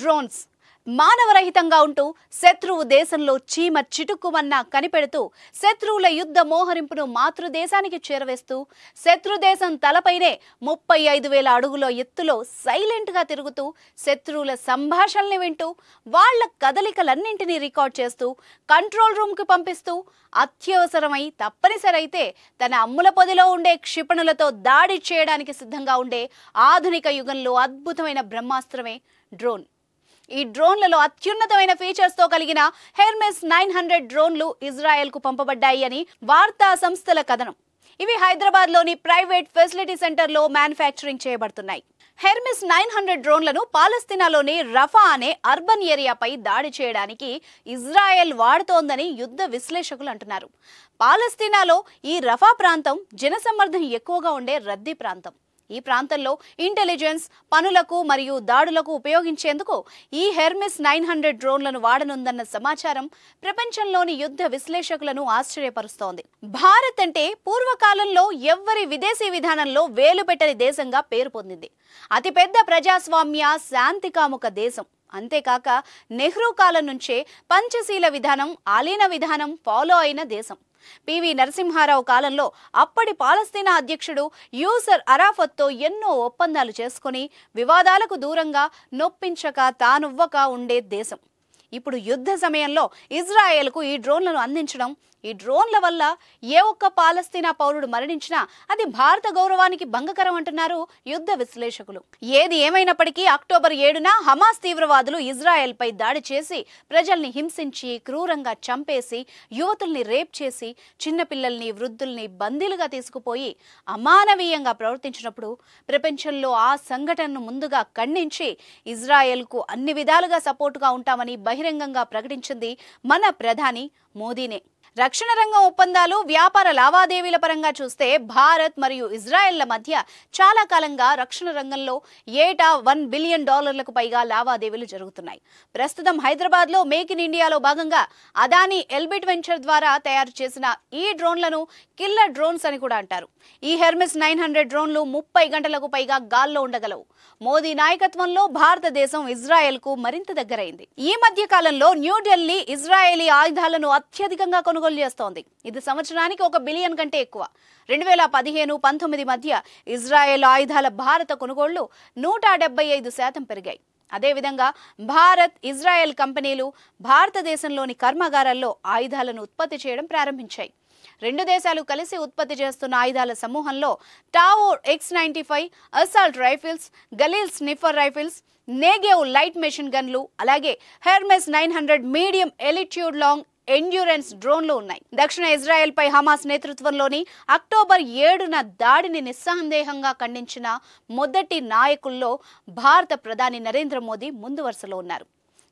drones మానవరహితంగా ఉంటూ శత్రువు దేశంలో చీమ చిటుక్కుమన్నా కనిపెడుతూ శత్రువుల యుద్ధ మోహరింపును మాతృదేశానికి చేరవేస్తూ శత్రుదేశం తలపైనే ముప్పై ఐదు వేల అడుగుల ఎత్తులో సైలెంట్గా తిరుగుతూ శత్రువుల సంభాషణని వింటూ వాళ్ల కదలికలన్నింటినీ రికార్డ్ చేస్తూ కంట్రోల్ రూమ్కి పంపిస్తూ అత్యవసరమై తప్పనిసరైతే తన అమ్ముల పొదిలో ఉండే క్షిపణులతో దాడి చేయడానికి సిద్ధంగా ఉండే ఆధునిక యుగంలో అద్భుతమైన బ్రహ్మాస్త్రమే డ్రోన్ ఈ డ్రోన్లలో అత్యున్నతమైన ఫీచర్స్ తో కలిగిన హెర్మెస్ నైన్ హండ్రెడ్ డ్రోన్లు ఇజ్రాయెల్ కు పంపబడ్డాయి అని వార్తా సంస్థల కథనం ఇవి హైదరాబాద్ లోని ప్రైవేట్ ఫెసిలిటీ సెంటర్ లో మ్యానుఫ్యాక్చరింగ్ చేయబడుతున్నాయి హెర్మిస్ నైన్ హండ్రెడ్ డ్రోన్లను పాలస్తీనాలోని రఫా అనే అర్బన్ ఏరియాపై దాడి చేయడానికి ఇజ్రాయెల్ వాడుతోందని యుద్ధ విశ్లేషకులు అంటున్నారు పాలస్తీనాలో ఈ రఫా ప్రాంతం జనసమ్మర్దం ఎక్కువగా ఉండే రద్దీ ప్రాంతం ఈ ప్రాంతంలో ఇంటెలిజెన్స్ పనులకు మరియు దాడులకు ఉపయోగించేందుకు ఈ హెర్మిస్ నైన్ హండ్రెడ్ డ్రోన్లను వాడనుందన్న సమాచారం ప్రపంచంలోని యుద్ధ విశ్లేషకులను ఆశ్చర్యపరుస్తోంది భారత్ అంటే పూర్వకాలంలో ఎవ్వరి విదేశీ విధానంలో వేలు దేశంగా పేరు పొందింది అతిపెద్ద ప్రజాస్వామ్య శాంతికాముక దేశం అంతేకాక నెహ్రూ కాలం నుంచే పంచశీల విధానం ఆలీన విధానం ఫాలో అయిన దేశం పివి నరసింహారావు కాలంలో అప్పటి పాలస్తీనా అధ్యక్షుడు యూసర్ అరాఫత్తో ఎన్నో ఒప్పందాలు చేసుకుని వివాదాలకు దూరంగా నొప్పించక తానువ్వక ఉండే దేశం ఇప్పుడు యుద్ధ సమయంలో ఇజ్రాయెల్కు ఈ డ్రోన్లను అందించడం ఈ డ్రోన్ల వల్ల ఏ ఒక్క పాలస్తీనా పౌరుడు మరణించినా అది భారత గౌరవానికి భంగకరం అంటున్నారు యుద్ధ విశ్లేషకులు ఏది ఏమైనప్పటికీ అక్టోబర్ ఏడున హమాస్ తీవ్రవాదులు ఇజ్రాయెల్ పై దాడి చేసి ప్రజల్ని హింసించి క్రూరంగా చంపేసి యువతుల్ని రేప్ చేసి చిన్నపిల్లల్ని వృద్ధుల్ని బందీలుగా తీసుకుపోయి అమానవీయంగా ప్రవర్తించినప్పుడు ప్రపంచంలో ఆ సంఘటనను ముందుగా ఖండించి ఇజ్రాయెల్ కు అన్ని విధాలుగా సపోర్టుగా ఉంటామని బహిరంగ బహిరంగంగా ప్రకటించింది మన ప్రధాని మోదీనే రక్షణ రంగం ఒప్పందాలు వ్యాపార లావాదేవీల పరంగా చూస్తే భారత్ మరియు ఇజ్రాయెళ్ల మధ్య చాలా కాలంగా రక్షణ రంగంలో ఏటా వన్ బిలియన్ డాలర్లకు పైగా లావాదేవీలు జరుగుతున్నాయి ప్రస్తుతం హైదరాబాద్లో మేక్ ఇన్ ఇండియాలో భాగంగా అదానీ ఎల్బిట్ వెంచర్ ద్వారా తయారు చేసిన ఈ డ్రోన్లను కిల్లర్ డ్రోన్స్ అని కూడా అంటారు ఈ హెర్మిస్ నైన్ హండ్రెడ్ డ్రోన్లు ముప్పై గంటలకు పైగా గాల్లో ఉండగలవు మోదీ నాయకత్వంలో భారతదేశం ఇజ్రాయెల్ కు మరింత దగ్గరైంది ఈ మధ్య కాలంలో న్యూఢిల్లీ ఇజ్రాయేలీ ఆయుధాలను అత్యధికంగా కొను కొనుగోలు చేస్తోంది ఇది సంవత్సరానికి ఒక బిలియన్ కంటే ఎక్కువ రెండు వేల పదిహేను పంతొమ్మిది మధ్య ఇజ్రాయెల్ ఆయుధాల భారత కొనుగోళ్లు నూట డెబ్బై ఐదు శాతం పెరిగాయి అదేవిధంగా భారత్ ఇజ్రాయెల్ కంపెనీలు భారతదేశంలోని కర్మాగారాల్లో ఆయుధాలను ఉత్పత్తి చేయడం ప్రారంభించాయి రెండు దేశాలు కలిసి ఉత్పత్తి చేస్తున్న ఆయుధాల సమూహంలో Tavor X ninety five assault rifles Galil sniper rifles Negev light machine గన్లు అలాగే Hermes nine hundred medium altitude long endurance డ్రోన్లు ఉన్నాయి దక్షిణ ఇజ్రాయెల్ పై హమాస్ నేతృత్వంలోని అక్టోబర్ ఏడున దాడిని నిస్సందేహంగా ఖండించిన మొదటి నాయకుల్లో భారత ప్రధాని నరేంద్ర మోదీ ముందు వరుసలో ఉన్నారు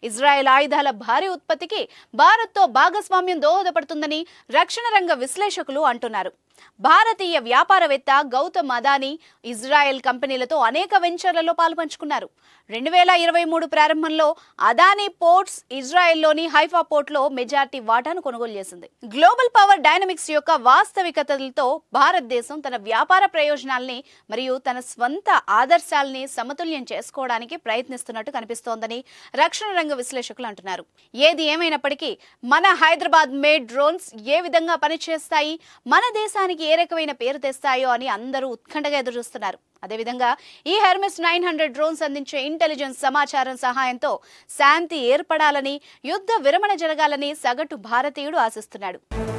ఇజ్రాయెల్ ఆయుధాల భారీ ఉత్పత్తికి భారత్తో భాగస్వామ్యం దోహదపడుతుందని రక్షణ రంగ విశ్లేషకులు అంటున్నారు భారతీయ వ్యాపారవేత్త గౌతమ్ అదానీ ఇజ్రాయెల్ కంపెనీలతో అనేక వెంచర్లలో పాల్పంచుకున్నారు రెండు వేల ఇరవై మూడు ప్రారంభంలో అదానీ పోర్ట్స్ ఇజ్రాయెల్లోని హైఫా పోర్ట్లో మెజార్టీ వాటాను కొనుగోలు చేసింది గ్లోబల్ పవర్ డైనమిక్స్ యొక్క వాస్తవికతలతో భారతదేశం తన వ్యాపార ప్రయోజనాల్ని మరియు తన స్వంత ఆదర్శాల్ని సమతుల్యం చేసుకోవడానికి ప్రయత్నిస్తున్నట్టు కనిపిస్తోందని రక్షణ రంగ రంగ విశ్లేషకులు అంటున్నారు ఏది ఏమైనప్పటికీ మన హైదరాబాద్ మేడ్ డ్రోన్స్ ఏ విధంగా పనిచేస్తాయి మన దేశానికి ఏ రకమైన పేరు తెస్తాయో అని అందరూ ఉత్కంఠగా ఎదురుచూస్తున్నారు అదేవిధంగా ఈ హెర్మిస్ నైన్ హండ్రెడ్ డ్రోన్స్ అందించే ఇంటెలిజెన్స్ సమాచారం సహాయంతో శాంతి ఏర్పడాలని యుద్ధ విరమణ జరగాలని సగటు భారతీయుడు ఆశిస్తున్నాడు